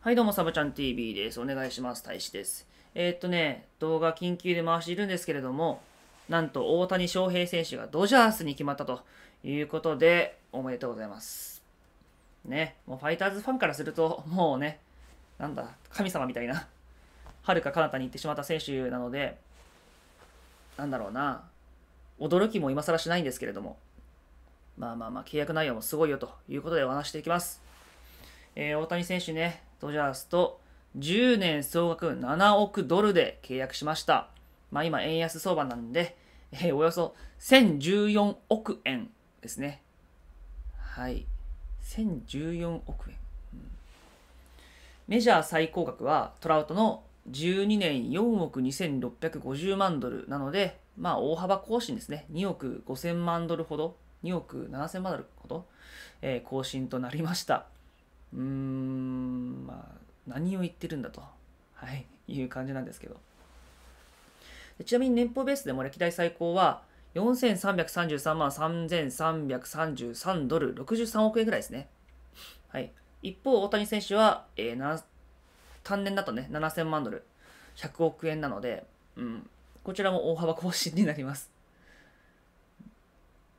はい、どうも、サブちゃん TV です。お願いします。大使です。えー、っとね、動画緊急で回しているんですけれども、なんと大谷翔平選手がドジャースに決まったということで、おめでとうございます。ね、もうファイターズファンからすると、もうね、なんだ、神様みたいな、はるか彼方に行ってしまった選手なので、なんだろうな、驚きも今更しないんですけれども、まあまあまあ、契約内容もすごいよということでお話していきます。えー、大谷選手ね、ドジャースと10年総額7億ドルで契約しました。まあ今、円安相場なんで、えー、およそ1014億円ですね。はい。1014億円、メジャー最高額はトラウトの12年4億2650万ドルなので、まあ大幅更新ですね。2億5000万ドルほど、2億7000万ドルほど、えー、更新となりました。うーんまあ何を言ってるんだと、はい、いう感じなんですけどちなみに年俸ベースでも歴代最高は4333万3333ドル63億円ぐらいですね、はい、一方大谷選手は、えー、単年だとね7000万ドル100億円なので、うん、こちらも大幅更新になります、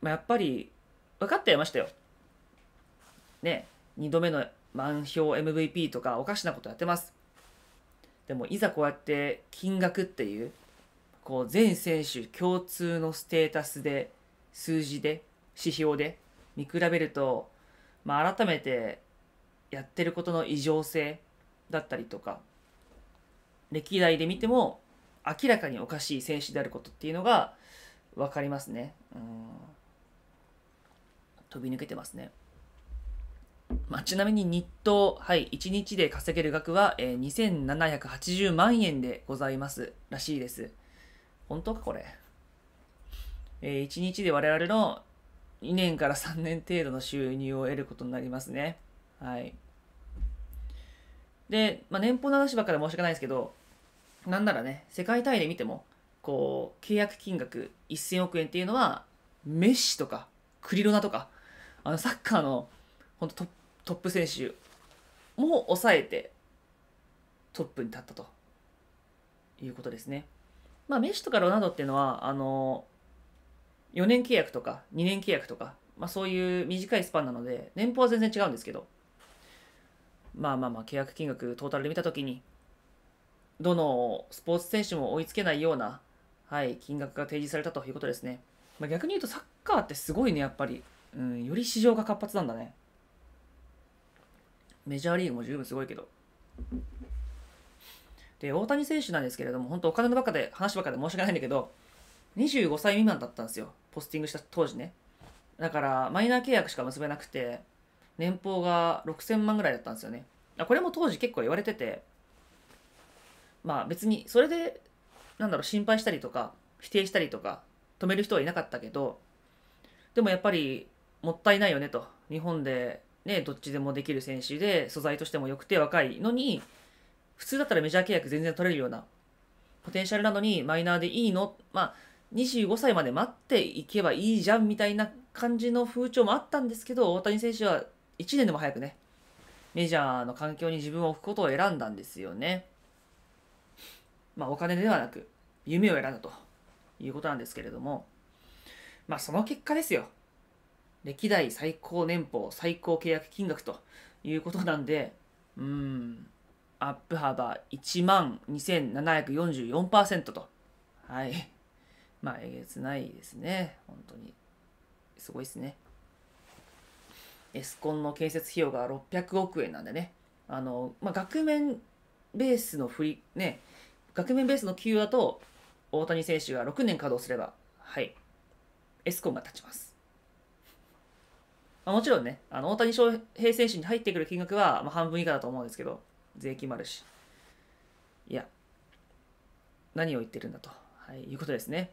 まあ、やっぱり分かってましたよね2度目の満票 MVP とかおかしなことやってます。でもいざこうやって金額っていう、こう全選手共通のステータスで、数字で、指標で見比べると、まあ、改めてやってることの異常性だったりとか、歴代で見ても明らかにおかしい選手であることっていうのが分かりますね。うん飛び抜けてますね。まあ、ちなみに日当、はい、1日で稼げる額は、えー、2780万円でございますらしいです。本当かこれ。えー、1日で我々の2年から3年程度の収入を得ることになりますね。はい。で、まあ、年俸の話ばっかり申し訳ないですけど、なんならね、世界単位で見ても、こう、契約金額1000億円っていうのは、メッシとか、クリロナとか、あの、サッカーの、本当トットップ選手も抑えてトップに立ったということですね。まあ、メッシとかロナウドっていうのはあの4年契約とか2年契約とか、まあ、そういう短いスパンなので年俸は全然違うんですけどまあまあまあ契約金額トータルで見た時にどのスポーツ選手も追いつけないような、はい、金額が提示されたということですね。まあ、逆に言うとサッカーってすごいねやっぱり、うん、より市場が活発なんだね。メジャーリーグも十分すごいけど。で、大谷選手なんですけれども、本当お金のばっかで、話ばっかで申し訳ないんだけど、25歳未満だったんですよ。ポスティングした当時ね。だから、マイナー契約しか結べなくて、年俸が6000万ぐらいだったんですよね。これも当時結構言われてて、まあ別に、それで、なんだろう、心配したりとか、否定したりとか、止める人はいなかったけど、でもやっぱり、もったいないよねと。日本でね、どっちでもできる選手で、素材としても良くて若いのに、普通だったらメジャー契約全然取れるようなポテンシャルなのに、マイナーでいいのまあ、25歳まで待っていけばいいじゃんみたいな感じの風潮もあったんですけど、大谷選手は1年でも早くね、メジャーの環境に自分を置くことを選んだんですよね。まあ、お金ではなく、夢を選んだということなんですけれども、まあ、その結果ですよ。歴代最高年俸、最高契約金額ということなんで、うん、アップ幅1万2744%と。はい。まあ、えげつないですね。本当に。すごいですね。エスコンの建設費用が600億円なんでね。あの、まあ、額面ベースの振り、ね、額面ベースの給与だと、大谷選手が6年稼働すれば、はい、エスコンが立ちます。まあ、もちろんね、あの大谷翔平選手に入ってくる金額はま半分以下だと思うんですけど、税金もあるし。いや、何を言ってるんだと、はい、いうことですね。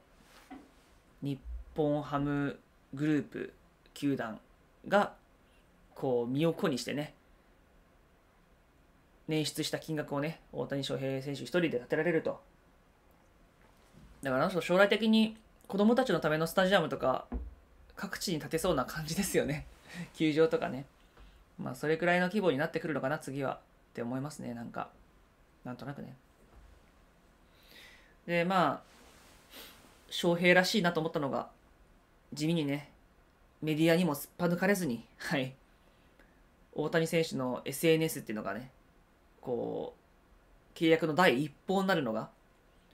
日本ハムグループ、球団が、こう、身を粉にしてね、捻出した金額をね、大谷翔平選手1人で立てられると。だからの将来的に子供たちのためのスタジアムとか、各地に建てそうな感じですよね。球場とかね、まあ、それくらいの規模になってくるのかな、次はって思いますね、なんか、なんとなくね。で、まあ、翔平らしいなと思ったのが、地味にね、メディアにもすっぱ抜かれずに、はい、大谷選手の SNS っていうのがね、こう、契約の第一報になるのが、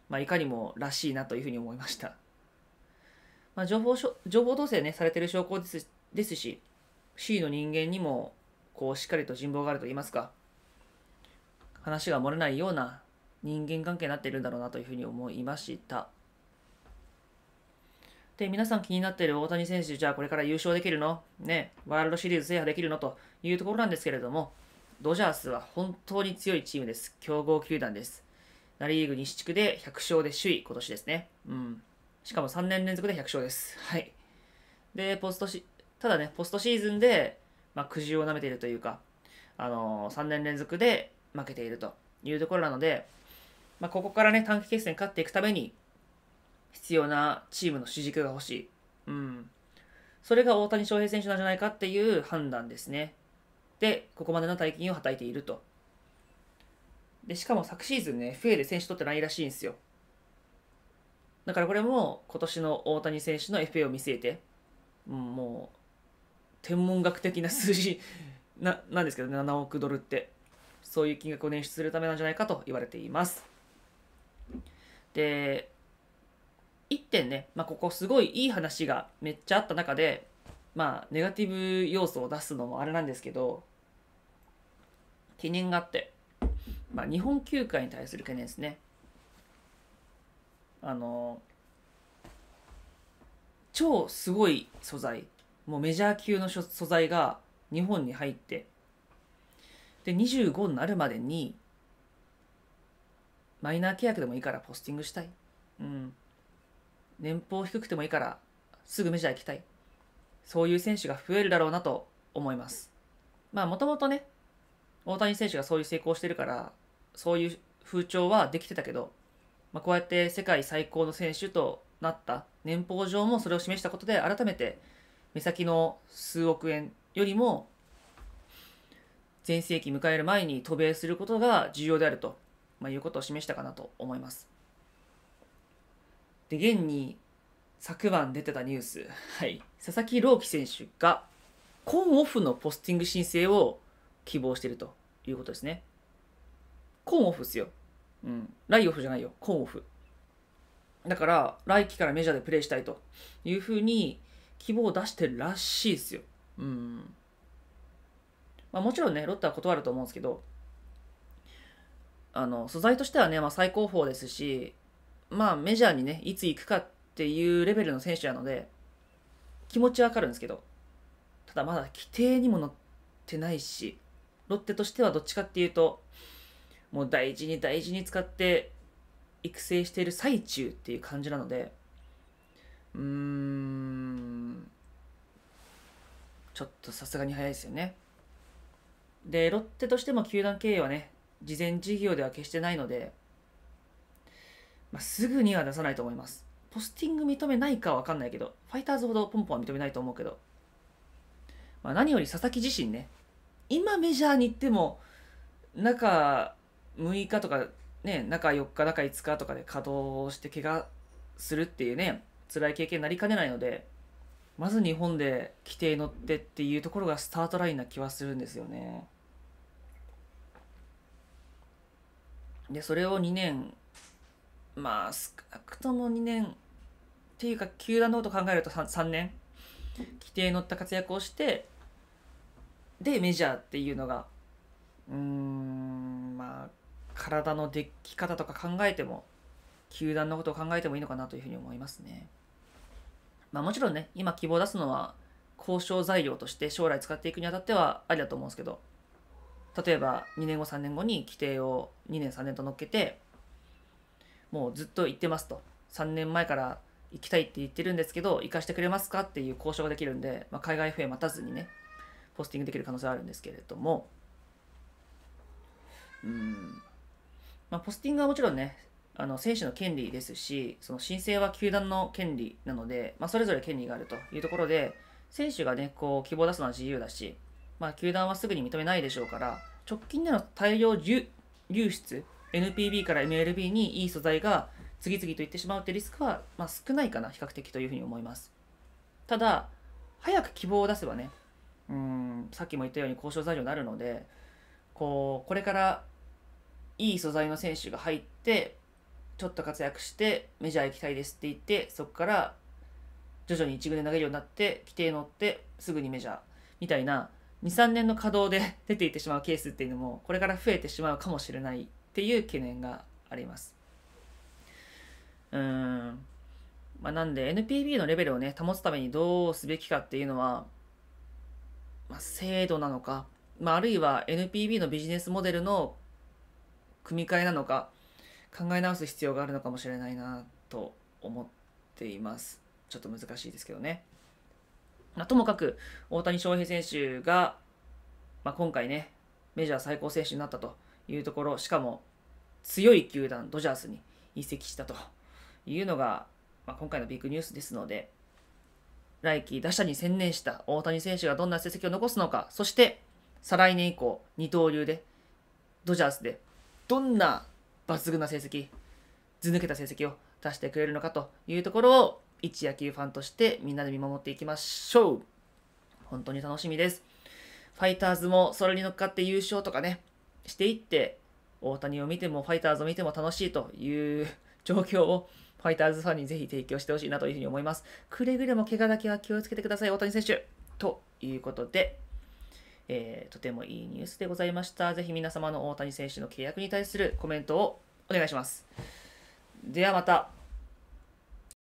まあ、いかにもらしいなというふうに思いました。まあ、情報情報統制ね、されてる証拠ですですし、C の人間にもこうしっかりと人望があると言いますか話が漏れないような人間関係になっているんだろうなというふうに思いましたで皆さん気になっている大谷選手じゃあこれから優勝できるのねワールドシリーズ制覇できるのというところなんですけれどもドジャースは本当に強いチームです強豪球団ですナ・リーグ西地区で100勝で首位今年ですねうんしかも3年連続で100勝ですはいでポストシただね、ポストシーズンで、まあ、苦渋をなめているというか、あのー、3年連続で負けているというところなので、まあ、ここからね、短期決戦勝っていくために、必要なチームの主軸が欲しい。うん。それが大谷翔平選手なんじゃないかっていう判断ですね。で、ここまでの大金をはたいていると。で、しかも昨シーズンね、FA で選手取ってないらしいんですよ。だからこれも今年の大谷選手の FA を見据えて、うん、もう天文学的な数字 ななんですけど、7億ドルってそういう金額を捻出するためなんじゃないかと言われています。で1点ね、まあ、ここすごいいい話がめっちゃあった中で、まあ、ネガティブ要素を出すのもあれなんですけど懸念があって、まあ、日本球界に対する懸念ですね。あの超すごい素材もうメジャー級の素材が日本に入ってで25になるまでにマイナー契約でもいいからポスティングしたい、うん、年俸低くてもいいからすぐメジャー行きたいそういう選手が増えるだろうなと思いますまあもともとね大谷選手がそういう成功してるからそういう風潮はできてたけど、まあ、こうやって世界最高の選手となった年俸上もそれを示したことで改めて目先の数億円よりも全盛期迎える前に渡米することが重要であると、まあ、いうことを示したかなと思います。で、現に昨晩出てたニュース、はい、佐々木朗希選手がコンオフのポスティング申請を希望しているということですね。コンオフですよ。うん。ライオフじゃないよ。コンオフ。だから、来季からメジャーでプレーしたいというふうに希望を出してるらしいですよ。うん。まあ、もちろんね、ロッテは断ると思うんですけど、あの、素材としてはね、まあ、最高峰ですし、まあメジャーにね、いつ行くかっていうレベルの選手なので、気持ちはわかるんですけど、ただまだ規定にも載ってないし、ロッテとしてはどっちかっていうと、もう大事に大事に使って育成している最中っていう感じなので、うーんちょっとさすがに早いですよねでロッテとしても球団経営はね事前事業では決してないので、まあ、すぐには出さないと思いますポスティング認めないかは分かんないけどファイターズほどポンポンは認めないと思うけど、まあ、何より佐々木自身ね今メジャーに行っても中6日とかね中4日中5日とかで稼働して怪我するっていうね辛い経験になりかねないのでまず日本で規定乗ってっていうところがスタートラインな気はするんですよね。でそれを2年まあ少なくとも2年っていうか球団のこと考えると 3, 3年規定乗った活躍をしてでメジャーっていうのがうんまあ体のでき方とか考えても球団のことを考えてもいいのかなというふうに思いますね。まあ、もちろんね、今希望を出すのは交渉材料として将来使っていくにあたってはありだと思うんですけど、例えば2年後3年後に規定を2年3年と乗っけて、もうずっと行ってますと。3年前から行きたいって言ってるんですけど、行かしてくれますかっていう交渉ができるんで、まあ、海外 FA 待たずにね、ポスティングできる可能性はあるんですけれども、うん、まあ、ポスティングはもちろんね、あの選手の権利ですし、その申請は球団の権利なので、まあ、それぞれ権利があるというところで、選手が、ね、こう希望を出すのは自由だし、まあ、球団はすぐに認めないでしょうから、直近での大量流出、NPB から MLB にいい素材が次々といってしまうというリスクは、まあ、少ないかな、比較的というふうに思います。ただ、早く希望を出せばね、うんさっきも言ったように交渉材料になるので、こうこれからいい素材の選手が入ってちょっと活躍してメジャー行きたいですって言ってそこから徐々に1軍で投げるようになって規定乗ってすぐにメジャーみたいな23年の稼働で出ていってしまうケースっていうのもこれから増えてしまうかもしれないっていう懸念があります。うん、まあ、なんで NPB のレベルをね保つためにどうすべきかっていうのは、まあ、制度なのか、まあ、あるいは NPB のビジネスモデルの組み替えなのか考え直す必要があるのかもしれないなと思っています。ちょっと難しいですけどね。まあ、ともかく大谷翔平選手が、まあ、今回ねメジャー最高選手になったというところしかも強い球団ドジャースに移籍したというのが、まあ、今回のビッグニュースですので来季打者に専念した大谷選手がどんな成績を残すのかそして再来年以降二刀流でドジャースでどんな抜群な成績、図抜けた成績を出してくれるのかというところを、一野球ファンとしてみんなで見守っていきましょう。本当に楽しみです。ファイターズもそれに乗っかって優勝とかね、していって、大谷を見てもファイターズを見ても楽しいという状況をファイターズファンにぜひ提供してほしいなというふうに思います。くれぐれも怪我だけは気をつけてください、大谷選手。ということで、えー、とてもいいニュースでございました。ぜひ皆様の大谷選手の契約に対するコメントをお願いします。ではまた。